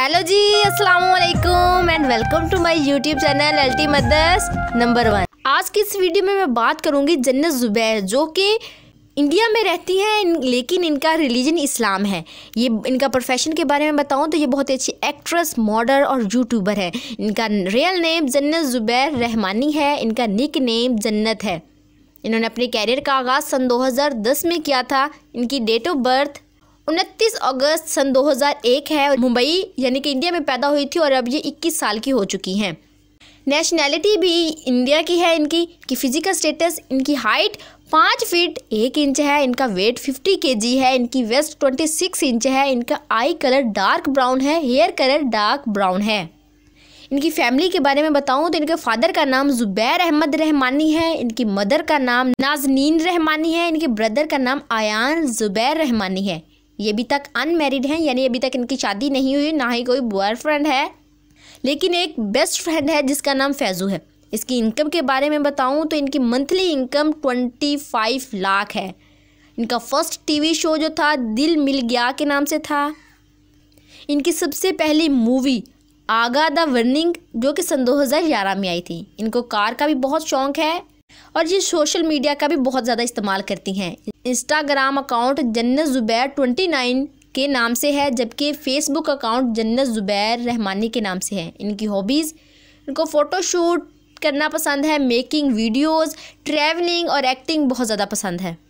hello जी अस्सलाम वालेकुम and welcome to my YouTube channel L T mothers number one आज की इस वीडियो में मैं बात करूंगी जन्नत जुबैर जो कि इंडिया में रहती हैं लेकिन इनका रिलीजन इस्लाम है ये इनका प्रोफेशन के बारे में बताऊं तो ये बहुत अच्छी एक्ट्रेस मॉडल और यूट्यूबर है इनका रियल नेम जन्नत जुबैर रहमानी है इनका निक नेम जन्नत है इन्होंने अपने कैरियर का आगाज़ सन 2010 में किया था इनकी डेट ऑफ बर्थ उनतीस अगस्त सन 2001 है और मुंबई यानी कि इंडिया में पैदा हुई थी और अब ये 21 साल की हो चुकी हैं नेशनैलिटी भी इंडिया की है इनकी कि फिजिकल स्टेटस इनकी हाइट पाँच फीट एक इंच है इनका वेट के जी है इनकी वेस्ट सिक्स इंच है इनका आई कलर डार्क ब्राउन है हेयर कलर डार्क ब्राउन है इनकी फैमिली के बारे में बताऊं तो इनके फादर का नाम जुबैर अहमद रहमानी है इनकी मदर का नाम नाजनीन रहमानी है इनके ब्रदर का नाम आयान जुबैर रहमानी है ये अभी तक अनमेरिड हैं यानी अभी तक इनकी शादी नहीं हुई ना ही कोई बॉयफ्रेंड है लेकिन एक बेस्ट फ्रेंड है जिसका नाम फैज़ू है इसकी इनकम के बारे में बताऊं तो इनकी monthly income twenty five lakh है इनका फर्स्ट टीवी शो जो था दिल मिल गया के नाम से था इनकी सबसे पहली मूवी आगा द वर्निंग जो कि सन 2011 में आई थी इनको कार का भी बहुत शौक है और ये सोशल मीडिया का भी बहुत ज़्यादा इस्तेमाल करती हैं इंस्टाग्राम अकाउंट जन्नत ज़ुबैर ट्वेंटी नाइन के नाम से है जबकि फ़ेसबुक अकाउंट जन्नत ज़ुबैर रहमानी के नाम से है इनकी हॉबीज़ इनको फ़ोटोशूट करना पसंद है मेकिंग वीडियोस ट्रैवलिंग और एक्टिंग बहुत ज़्यादा पसंद है